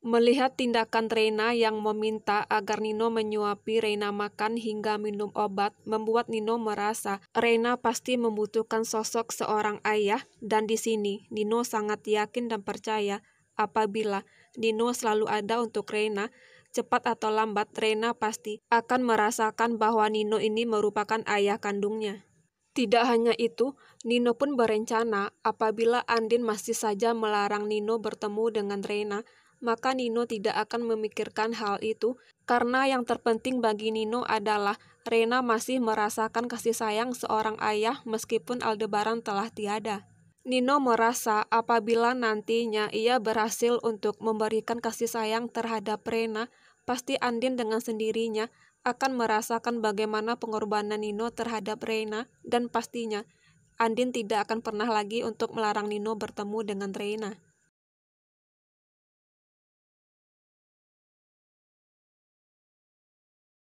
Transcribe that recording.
Melihat tindakan Reina yang meminta agar Nino menyuapi Reina makan hingga minum obat membuat Nino merasa Reina pasti membutuhkan sosok seorang ayah dan di sini Nino sangat yakin dan percaya apabila Nino selalu ada untuk Reina, cepat atau lambat Reina pasti akan merasakan bahwa Nino ini merupakan ayah kandungnya. Tidak hanya itu, Nino pun berencana apabila Andin masih saja melarang Nino bertemu dengan Reina, maka Nino tidak akan memikirkan hal itu karena yang terpenting bagi Nino adalah Rena masih merasakan kasih sayang seorang ayah meskipun Aldebaran telah tiada. Nino merasa apabila nantinya ia berhasil untuk memberikan kasih sayang terhadap Rena, pasti Andin dengan sendirinya akan merasakan bagaimana pengorbanan Nino terhadap Rena dan pastinya Andin tidak akan pernah lagi untuk melarang Nino bertemu dengan Rena.